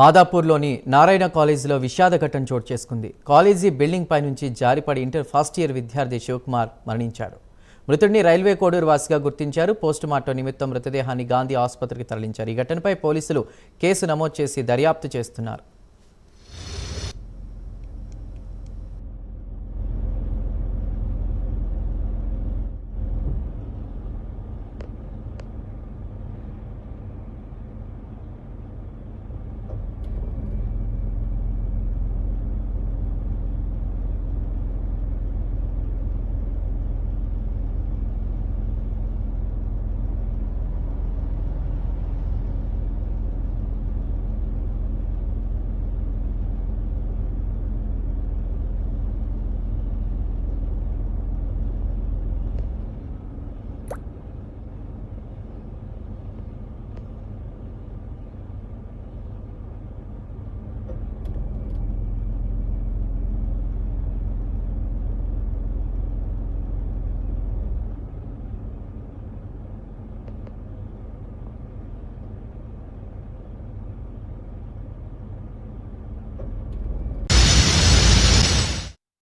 మాదాపూర్లోని నారాయణ కాలేజీలో విషాద ఘటన చోటు చేసుకుంది కాలేజీ బిల్డింగ్ పై నుంచి జారిపడి ఇంటర్ ఫస్ట్ ఇయర్ విద్యార్థి శివకుమార్ మరణించాడు మృతుడిని రైల్వే కోడూరు వాసిగా గుర్తించారు పోస్టు మార్టం నిమిత్తం మృతదేహాన్ని గాంధీ ఆసుపత్రికి తరలించారు ఈ ఘటనపై పోలీసులు కేసు నమోదు చేసి దర్యాప్తు చేస్తున్నారు